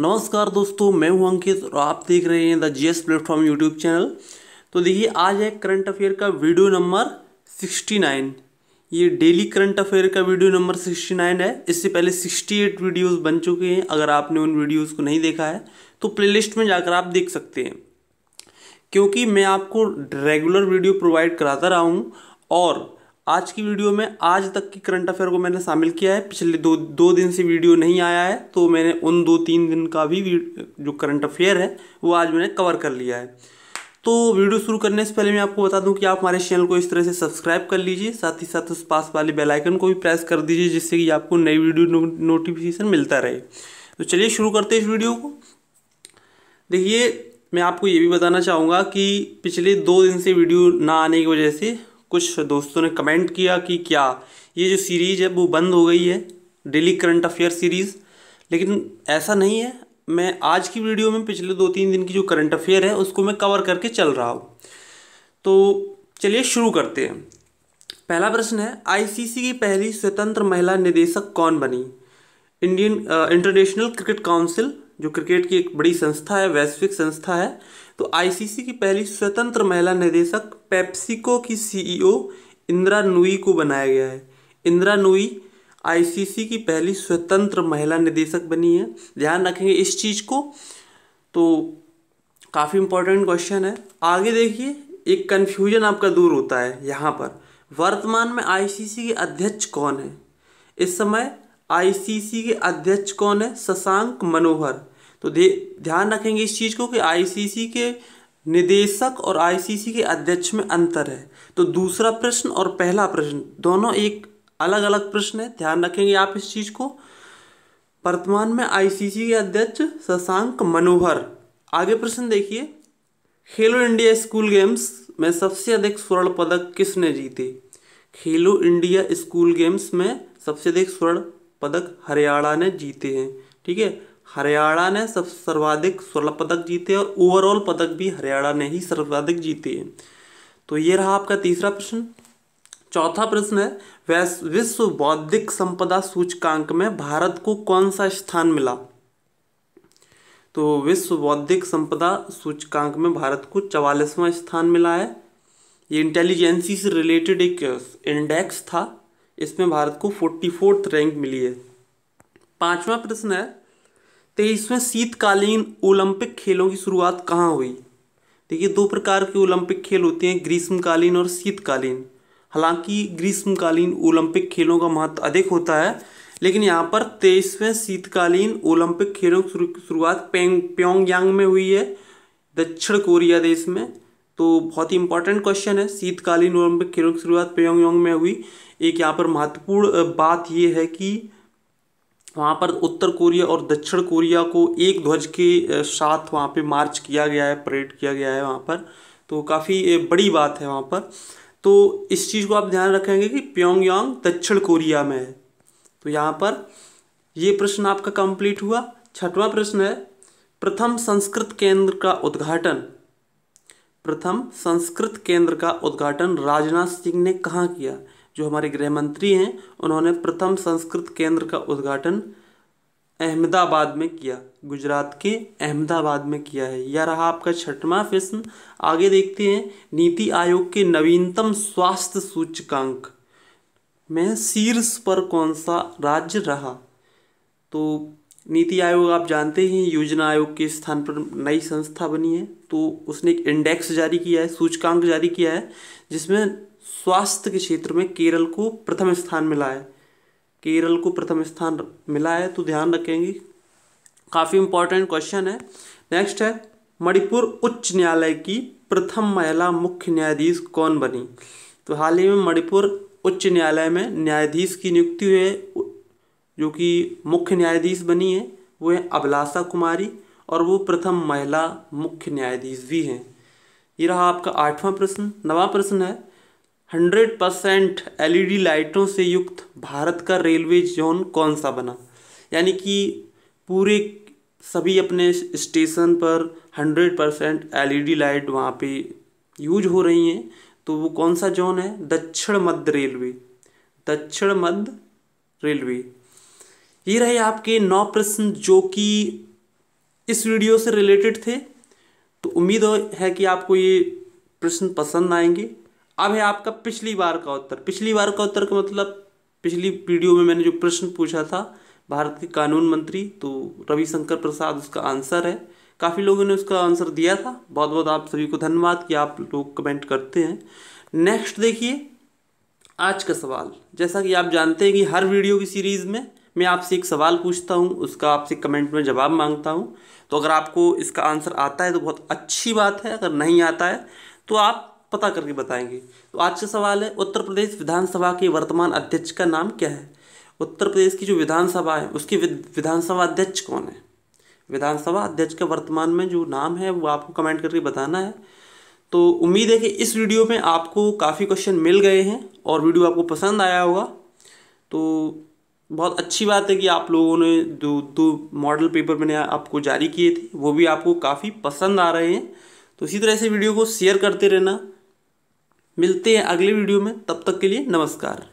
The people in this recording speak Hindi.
नमस्कार दोस्तों मैं हूं अंकित और आप देख रहे हैं the GS platform YouTube channel तो देखिए आज है करंट अफेयर का वीडियो नंबर सिक्सटी नाइन ये डेली करंट अफेयर का वीडियो नंबर सिक्सटी नाइन है इससे पहले सिक्सटी एट वीडियोज़ बन चुके हैं अगर आपने उन वीडियोज़ को नहीं देखा है तो प्ले में जाकर आप देख सकते हैं क्योंकि मैं आपको रेगुलर वीडियो प्रोवाइड कराता रहा हूँ और आज की वीडियो में आज तक की करंट अफेयर को मैंने शामिल किया है पिछले दो दो दिन से वीडियो नहीं आया है तो मैंने उन दो तीन दिन का भी जो करंट अफेयर है वो आज मैंने कवर कर लिया है तो वीडियो शुरू करने से पहले मैं आपको बता दूं कि आप हमारे चैनल को इस तरह से सब्सक्राइब कर लीजिए साथ ही साथ उस पास वाले बेलाइकन को भी प्रेस कर दीजिए जिससे कि आपको नई वीडियो नो, नोटिफिकेशन मिलता रहे तो चलिए शुरू करते हैं इस वीडियो को देखिए मैं आपको ये भी बताना चाहूँगा कि पिछले दो दिन से वीडियो ना आने की वजह से कुछ दोस्तों ने कमेंट किया कि क्या ये जो सीरीज़ है वो बंद हो गई है डेली करंट अफेयर सीरीज़ लेकिन ऐसा नहीं है मैं आज की वीडियो में पिछले दो तीन दिन की जो करंट अफेयर है उसको मैं कवर करके चल रहा हूँ तो चलिए शुरू करते हैं पहला प्रश्न है आईसीसी की पहली स्वतंत्र महिला निदेशक कौन बनी इंडियन इंटरनेशनल क्रिकेट काउंसिल जो क्रिकेट की एक बड़ी संस्था है वैश्विक संस्था है तो आईसीसी की पहली स्वतंत्र महिला निदेशक पेप्सिको की सीईओ e इंदिरा नुई को बनाया गया है इंदिरा नुई आईसीसी की पहली स्वतंत्र महिला निदेशक बनी है ध्यान रखेंगे इस चीज़ को तो काफ़ी इंपॉर्टेंट क्वेश्चन है आगे देखिए एक कन्फ्यूजन आपका दूर होता है यहाँ पर वर्तमान में आईसीसी के अध्यक्ष कौन है इस समय आईसीसी के अध्यक्ष कौन है शशांक मनोहर तो ध्यान रखेंगे इस चीज़ को कि आईसीसी के निदेशक और आईसीसी के अध्यक्ष में अंतर है तो दूसरा प्रश्न और पहला प्रश्न दोनों एक अलग अलग प्रश्न है ध्यान रखेंगे आप इस चीज़ को वर्तमान में आईसीसी के अध्यक्ष शशांक मनोहर आगे प्रश्न देखिए खेलो इंडिया स्कूल गेम्स में सबसे अधिक स्वर्ण पदक किसने जीते खेलो इंडिया स्कूल गेम्स में सबसे अधिक स्वर्ण पदक हरियाणा ने जीते हैं ठीक है हरियाणा ने सब सर्वाधिक स्वर्ण पदक जीते और ओवरऑल पदक भी हरियाणा ने ही सर्वाधिक जीते हैं तो ये रहा आपका तीसरा प्रश्न चौथा प्रश्न है वैस विश्व बौद्धिक संपदा सूचकांक में भारत को कौन सा स्थान मिला तो विश्व बौद्धिक संपदा सूचकांक में भारत को चवालीसवां स्थान मिला है ये इंटेलिजेंसी से रिलेटेड एक इंडेक्स uh, था इसमें भारत को फोर्टी फोर्थ रैंक मिली है पांचवा प्रश्न है तेईसवें शीतकालीन ओलंपिक खेलों की शुरुआत कहाँ हुई देखिए दो प्रकार के ओलंपिक खेल होते हैं ग्रीष्मकालीन और शीतकालीन हालांकि ग्रीष्मकालीन ओलंपिक खेलों का महत्व अधिक होता है लेकिन यहाँ पर तेईसवें शीतकालीन ओलंपिक खेलों की शुरुआत प्योंगयांग में हुई है दक्षिण कोरिया देश में तो बहुत ही इंपॉर्टेंट क्वेश्चन है शीतकालीन ओलंपिक खेलों की शुरुआत प्योंगयांग में हुई एक यहाँ पर महत्वपूर्ण बात यह है कि वहाँ पर उत्तर कोरिया और दक्षिण कोरिया को एक ध्वज के साथ वहाँ पे मार्च किया गया है परेड किया गया है वहाँ पर तो काफ़ी बड़ी बात है वहाँ पर तो इस चीज़ को आप ध्यान रखेंगे कि प्योंगयांग दक्षिण कोरिया में है तो यहाँ पर ये प्रश्न आपका कंप्लीट हुआ छठवां प्रश्न है प्रथम संस्कृत केंद्र का उद्घाटन प्रथम संस्कृत केंद्र का उद्घाटन राजनाथ सिंह ने कहाँ किया जो हमारे गृह मंत्री हैं उन्होंने प्रथम संस्कृत केंद्र का उद्घाटन अहमदाबाद में किया गुजरात के अहमदाबाद में किया है यह रहा आपका छठवा प्रश्न आगे देखते हैं नीति आयोग के नवीनतम स्वास्थ्य सूचकांक में शीर्ष पर कौन सा राज्य रहा तो नीति आयोग आप जानते हैं योजना आयोग के स्थान पर नई संस्था बनी है तो उसने एक इंडेक्स जारी किया है सूचकांक जारी किया है जिसमें स्वास्थ्य के क्षेत्र में केरल को प्रथम स्थान मिला है केरल को प्रथम स्थान मिला है तो ध्यान रखेंगे काफ़ी इंपॉर्टेंट क्वेश्चन है नेक्स्ट है मणिपुर उच्च न्यायालय की प्रथम महिला मुख्य न्यायाधीश कौन बनी तो हाल ही में मणिपुर उच्च न्यायालय में न्यायाधीश की नियुक्ति हुई है जो कि मुख्य न्यायाधीश बनी है वो हैं अभिलाषा कुमारी और वो प्रथम महिला मुख्य न्यायाधीश भी हैं ये रहा आपका आठवां प्रश्न नवा प्रश्न है हंड्रेड परसेंट एल लाइटों से युक्त भारत का रेलवे जोन कौन सा बना यानी कि पूरे सभी अपने स्टेशन पर हंड्रेड परसेंट एल लाइट वहाँ पे यूज हो रही हैं तो वो कौन सा जोन है दक्षिण मध्य रेलवे दक्षिण मध्य रेलवे ये रहे आपके नौ प्रश्न जो कि इस वीडियो से रिलेटेड थे तो उम्मीद है कि आपको ये प्रश्न पसंद आएंगे अब है आपका पिछली बार का उत्तर पिछली बार का उत्तर का मतलब पिछली वीडियो में मैंने जो प्रश्न पूछा था भारत के कानून मंत्री तो रविशंकर प्रसाद उसका आंसर है काफ़ी लोगों ने उसका आंसर दिया था बहुत बहुत आप सभी को धन्यवाद कि आप लोग कमेंट करते हैं नेक्स्ट देखिए आज का सवाल जैसा कि आप जानते हैं कि हर वीडियो की सीरीज़ में मैं आपसे एक सवाल पूछता हूँ उसका आपसे कमेंट में जवाब मांगता हूँ तो अगर आपको इसका आंसर आता है तो बहुत अच्छी बात है अगर नहीं आता है तो आप पता करके बताएंगे तो आज का सवाल है उत्तर प्रदेश विधानसभा के वर्तमान अध्यक्ष का नाम क्या है उत्तर प्रदेश की जो विधानसभा है उसके विधानसभा अध्यक्ष कौन है विधानसभा अध्यक्ष का वर्तमान में जो नाम है वो आपको कमेंट करके बताना है तो उम्मीद है कि इस वीडियो में आपको काफ़ी क्वेश्चन मिल गए हैं और वीडियो आपको पसंद आया होगा तो बहुत अच्छी बात है कि आप लोगों ने दो दो मॉडल पेपर मैंने आपको जारी किए थे वो भी आपको काफ़ी पसंद आ रहे हैं तो इसी तरह से वीडियो को शेयर करते रहना मिलते हैं अगले वीडियो में तब तक के लिए नमस्कार